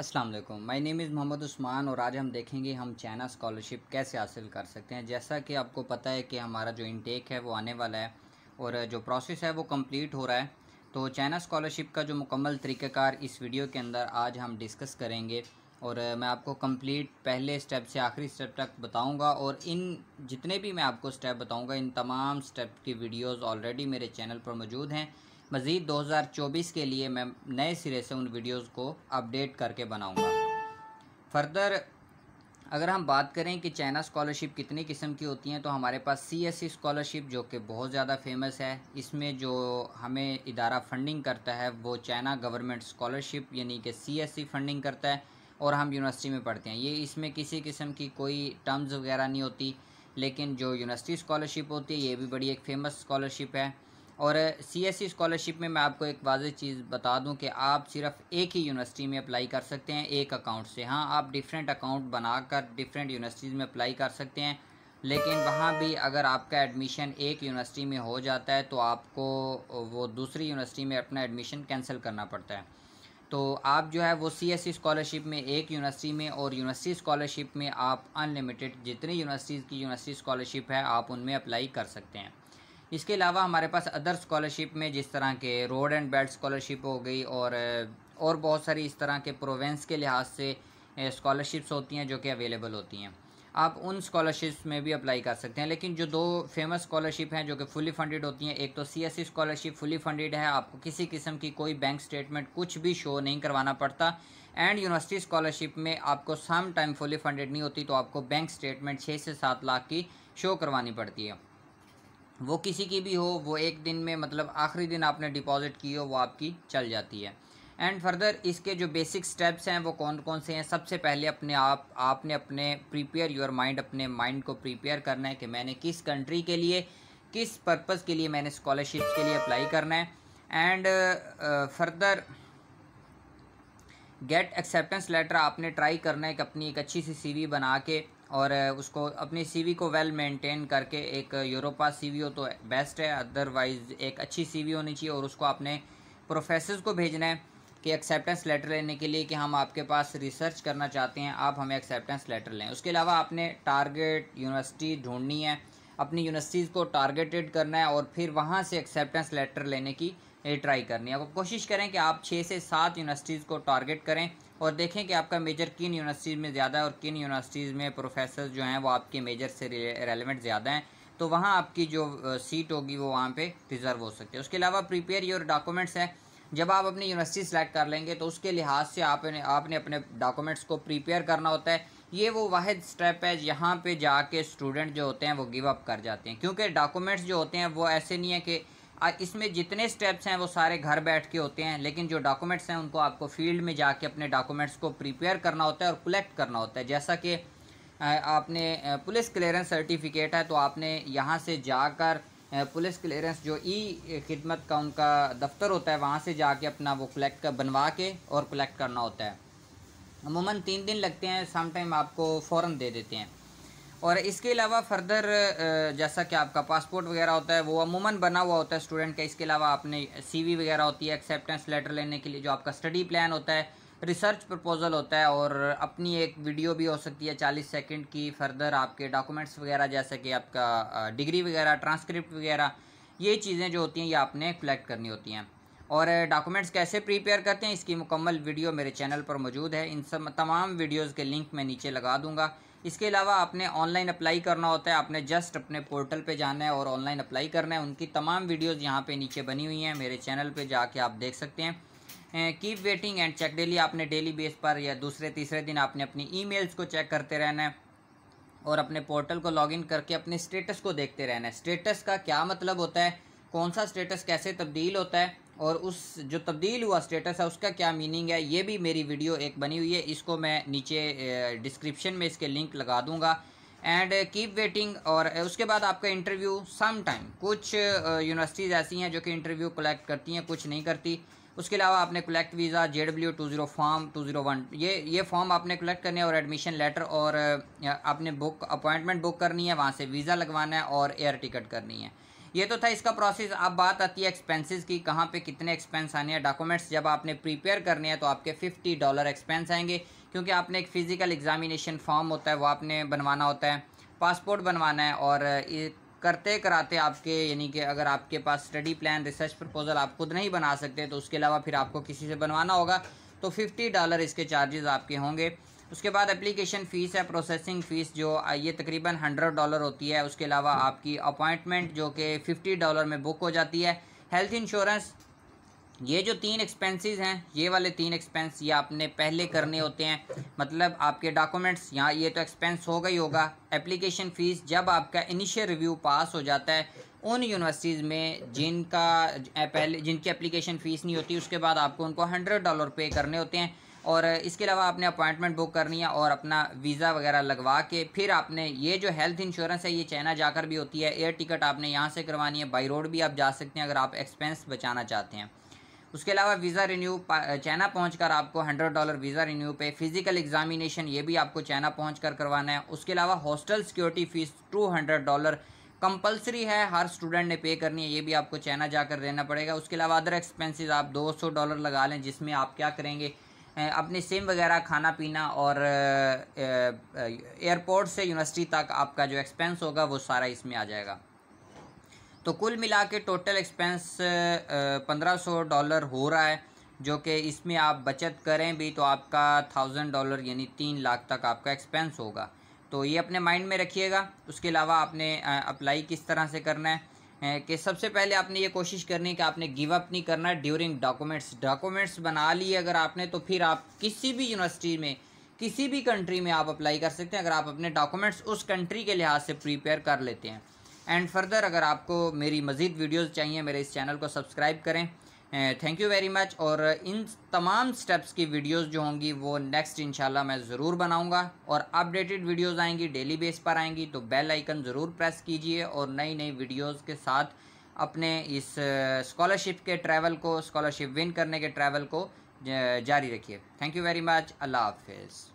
अस्सलाम वालेकुम my name is Mohammad Usman और आज हम देखेंगे हम चाइना स्कॉलरशिप कैसे हासिल कर सकते हैं जैसा कि आपको पता है कि हमारा जो इनटेक है वो आने वाला है और जो प्रोसेस है वो कंप्लीट हो रहा है तो चाइना स्कॉलरशिप का जो मुकम्मल तरीक़ाकार इस वीडियो के अंदर आज हम डिस्कस करेंगे और मैं आपको कम्प्लीट पहले स्टेप से आखिरी स्टेप तक बताऊँगा और इन जितने भी मैं आपको स्टेप बताऊँगा इन तमाम स्टेप की वीडियोज़ ऑलरेडी मेरे चैनल पर मौजूद हैं मज़ीद 2024 के लिए मैं नए सिरे से उन वीडियोज़ को अपडेट करके बनाऊँगा फर्दर अगर हम बात करें कि चाइना स्कॉलरशिप कितनी किस्म की होती हैं तो हमारे पास सी एस सी स्कॉलरशिप जो कि बहुत ज़्यादा फेमस है इसमें जो हमें इदारा फंडिंग करता है वो चाइना गवर्नमेंट स्कॉलरशिप यानी कि सी एस सी फंडिंग करता है और हम यूनिवर्सिटी में पढ़ते हैं ये इसमें किसी किस्म की कोई टर्म्स वगैरह नहीं होती लेकिन जो यूनिवर्सिटी स्कॉलरशिप होती है ये भी बड़ी एक फ़ेमस स्कॉलरशिप है और सी एस स्कॉलरशिप में मैं आपको एक वाज चीज़ बता दूं कि आप सिर्फ एक ही यूनिवर्सिटी में अप्लाई कर सकते हैं एक अकाउंट से हाँ आप डिफरेंट अकाउंट बनाकर डिफरेंट यूनिवर्सिटीज़ में अप्लाई कर सकते हैं लेकिन वहाँ भी अगर आपका एडमिशन एक यूनिवर्सिटी में हो जाता है तो आपको वो दूसरी यूनिवर्सिटी में अपना एडमिशन कैंसिल करना पड़ता है तो आप जो है वो सी एस स्कॉलरशिप में एक यूनिवर्सिटी में और यूनिवर्सिटी स्कॉलरशिप में आप अनलिमिटेड जितनी यूनिवर्सिटीज़ की यूनिवर्सिटी स्कॉलरशिप है आप उनमें अप्लाई कर सकते हैं इसके अलावा हमारे पास अदर स्कॉलरशिप में जिस तरह के रोड एंड बेल्ट स्कॉलरशिप हो गई और और बहुत सारी इस तरह के प्रोवेंस के लिहाज से स्कॉलरशिप्स होती हैं जो कि अवेलेबल होती हैं आप उन स्कॉलरशिप्स में भी अप्लाई कर सकते हैं लेकिन जो दो फेमस स्कॉलरशिप हैं जो कि फुली फंडेड होती हैं एक तो C S scholarship fully funded है आपको किसी किस्म की कोई बैंक स्टेटमेंट कुछ भी शो नहीं करवाना पड़ता एंड यूनिवर्सिटी स्कॉलरशिप में आपको सम टाइम फुली फंडेड नहीं होती तो आपको बैंक स्टेटमेंट छः से सात लाख की शो करवानी पड़ती है वो किसी की भी हो वो एक दिन में मतलब आखिरी दिन आपने डिपॉजिट की हो वो आपकी चल जाती है एंड फर्दर इसके जो बेसिक स्टेप्स हैं वो कौन कौन से हैं सबसे पहले अपने आप आपने अपने प्रिपेयर योर माइंड अपने माइंड को प्रिपेयर करना है कि मैंने किस कंट्री के लिए किस पर्पज़ के लिए मैंने स्कॉलरशिप के लिए अप्लाई करना है and further get acceptance letter आपने ट्राई करना है कि अपनी एक अच्छी सी सीवी बना के और उसको अपनी सीवी को वेल मेंटेन करके एक यूरोपा सीवी हो तो बेस्ट है अदरवाइज़ एक अच्छी सीवी होनी चाहिए और उसको अपने प्रोफेसर को भेजना है कि एक्सेप्टेंस लेटर लेने के लिए कि हम आपके पास रिसर्च करना चाहते हैं आप हमें एक्सेप्टेंस लेटर लें उसके अलावा आपने टारगेट यूनिवर्सिटी ढूंढनी है अपनी यूनिवर्सिटीज़ को टारगेटेड करना है और फिर वहाँ से एक्सेप्टेंस लेटर लेने की ट्राई करनी है आपको कोशिश करें कि आप छः से सात यूनिवर्सिटीज़ को टारगेट करें और देखें कि आपका मेजर किन यूनिवर्सिटीज़ में ज़्यादा है और किन यूनिवर्सिटीज़ में प्रोफेसर जो हैं वो आपके मेजर से रेलिवेंट ज़्यादा हैं तो वहाँ आपकी जो सीट होगी वो वहाँ पे रिज़र्व हो सकती है उसके अलावा प्रिपेयर योर डॉक्यूमेंट्स हैं जब आप अपनी यूनिवर्सिटी सेलेक्ट कर लेंगे तो उसके लिहाज से आपने आपने अपने डॉक्यूमेंट्स को प्रिपेयर करना होता है ये वो वाद स्टेप है यहाँ पे जाके स्टूडेंट जो होते हैं वो गिव अप कर जाते हैं क्योंकि डॉक्यूमेंट्स जो होते हैं वो ऐसे नहीं है कि इसमें जितने स्टेप्स हैं वो सारे घर बैठ के होते हैं लेकिन जो डॉक्यूमेंट्स हैं उनको आपको फील्ड में जाके अपने डॉक्यूमेंट्स को प्रिपेयर करना होता है और कलेक्ट करना होता है जैसा कि आपने पुलिस क्लियरेंस सर्टिफिकेट है तो आपने यहाँ से जाकर पुलिस क्लियरेंस जो ई खिदमत का उनका दफ्तर होता है वहाँ से जाके अपना वो कलेक्ट कर बनवा के और कलेक्ट करना होता है अमूमन तीन दिन लगते हैं समटाइम आपको फ़ौर दे देते हैं और इसके अलावा फर्दर जैसा कि आपका पासपोर्ट वगैरह होता है वो अमूमन बना हुआ होता है स्टूडेंट का इसके अलावा आपने सीवी वगैरह होती है एक्सेप्टेंस लेटर लेने के लिए जो आपका स्टडी प्लान होता है रिसर्च प्रपोजल होता है और अपनी एक वीडियो भी हो सकती है चालीस सेकेंड की फर्दर आपके डॉक्यूमेंट्स वगैरह जैसे कि आपका डिग्री वगैरह ट्रांसक्रिप्ट वगैरह ये चीज़ें जो होती हैं ये आपने कलेक्ट करनी होती हैं और डॉक्यूमेंट्स कैसे प्रिपेयर करते हैं इसकी मुकम्मल वीडियो मेरे चैनल पर मौजूद है इन सब तमाम वीडियोज़ के लिंक मैं नीचे लगा दूँगा इसके अलावा आपने ऑनलाइन अप्लाई करना होता है आपने जस्ट अपने पोर्टल पे जाना है और ऑनलाइन अप्लाई करना है उनकी तमाम वीडियोस यहाँ पे नीचे बनी हुई हैं मेरे चैनल पे जाके आप देख सकते हैं keep waiting and check daily आपने डेली बेस पर या दूसरे तीसरे दिन आपने अपनी ई को चेक करते रहना है और अपने पोर्टल को लॉगिन करके अपने स्टेटस को देखते रहना है स्टेटस का क्या मतलब होता है कौन सा स्टेटस कैसे तब्दील होता है और उस जो तब्दील हुआ स्टेटस है उसका क्या मीनिंग है ये भी मेरी वीडियो एक बनी हुई है इसको मैं नीचे डिस्क्रिप्शन में इसके लिंक लगा दूंगा एंड कीप वेटिंग और उसके बाद आपका इंटरव्यू सम टाइम कुछ यूनिवर्सिटीज़ ऐसी हैं जो कि इंटरव्यू कलेक्ट करती हैं कुछ नहीं करती उसके अलावा आपने collect visa J W two zero form two zero one ये ये फॉर्म आपने कलेक्ट करने और एडमिशन लेटर और आपने बुक अपॉइंटमेंट बुक करनी है वहाँ से वीज़ा लगवाना है और एयर टिकट करनी है ये तो था इसका प्रोसेस अब बात आती है एक्सपेंसेस की कहाँ पे कितने एक्सपेंस आने हैं डॉक्यूमेंट्स जब आपने प्रिपेयर करने हैं तो आपके फिफ्टी डॉलर एक्सपेंस आएंगे क्योंकि आपने एक फ़िज़िकल एग्जामिनेशन फॉर्म होता है वो आपने बनवाना होता है पासपोर्ट बनवाना है और करते कराते आपके यानी कि अगर आपके पास स्टडी प्लान रिसर्च प्रपोजल आप खुद नहीं बना सकते तो उसके अलावा फिर आपको किसी से बनवाना होगा तो फिफ्टी डॉलर इसके चार्जेस आपके होंगे उसके बाद एप्लीकेशन फ़ीस है प्रोसेसिंग फ़ीस जो ये तकरीबन हंड्रेड डॉलर होती है उसके अलावा आपकी अपॉइंटमेंट जो कि फ़िफ्टी डॉलर में बुक हो जाती है हेल्थ इंश्योरेंस ये जो तीन एक्सपेंसेस हैं ये वाले तीन एक्सपेंस ये आपने पहले करने होते हैं मतलब आपके डॉक्यूमेंट्स यहाँ ये तो एक्सपेंस होगा ही होगा एप्लीकेशन फ़ीस जब आपका इनिशियल रिव्यू पास हो जाता है उन यूनिवर्सिटीज़ में जिनका पहले जिनकी एप्लीकेशन फ़ीस नहीं होती उसके बाद आपको उनको हंड्रेड डॉलर पे करने होते हैं और इसके अलावा आपने अपॉइंटमेंट बुक करनी है और अपना वीज़ा वगैरह लगवा के फिर आपने ये जो हेल्थ इंश्योरेंस है ये चाइना जाकर भी होती है एयर टिकट आपने यहाँ से करवानी है बाई रोड भी आप जा सकते हैं अगर आप एक्सपेंस बचाना चाहते हैं उसके अलावा वीज़ा रिन्यू चाइना पहुँच आपको हंड्रेड डॉलर वीज़ा रिन्यू पे फिज़िकल एग्जामिनेशन ये भी आपको चाइना पहुँच करवाना है उसके अलावा hostel security fees two hundred dollar compulsory है हर स्टूडेंट ने पे करनी है ये भी आपको चाइना जाकर देना पड़ेगा उसके अलावा अदर एक्सपेंसेस आप दो सौ डॉलर लगा लें जिसमें आप क्या करेंगे अपने सिम वगैरह खाना पीना और एयरपोर्ट से यूनिवर्सिटी तक आपका जो एक्सपेंस होगा वो सारा इसमें आ जाएगा तो कुल मिला के टोटल एक्सपेंस पंद्रह सौ डॉलर हो रहा है जो कि इसमें आप बचत करें भी तो आपका थाउजेंड डॉलर यानी तीन लाख तक आपका एक्सपेंस होगा तो ये अपने माइंड में रखिएगा उसके अलावा आपने अप्लाई किस तरह से करना है कि सबसे पहले आपने ये कोशिश करनी है कि आपने गिव अप नहीं करना ड्यूरिंग डॉक्यूमेंट्स डॉक्यूमेंट्स बना लिए अगर आपने तो फिर आप किसी भी यूनिवर्सिटी में किसी भी कंट्री में आप अप्लाई कर सकते हैं अगर आप अपने डॉक्यूमेंट्स उस कंट्री के लिहाज से प्रिपेयर कर लेते हैं एंड फर्दर अगर आपको मेरी मज़ीद वीडियोज़ चाहिए मेरे इस चैनल को सब्सक्राइब करें थैंक यू वेरी मच और इन तमाम स्टेप्स की वीडियोस जो होंगी वो नेक्स्ट इंशाल्लाह मैं ज़रूर बनाऊंगा और अपडेटेड वीडियोस आएंगी डेली बेस पर आएंगी तो बेल आइकन ज़रूर प्रेस कीजिए और नई नई वीडियोस के साथ अपने इस स्कॉलरशिप के ट्रैवल को स्कॉलरशिप विन करने के ट्रैवल को जारी रखिए थैंक यू वेरी मच अल्लाह हाफिज़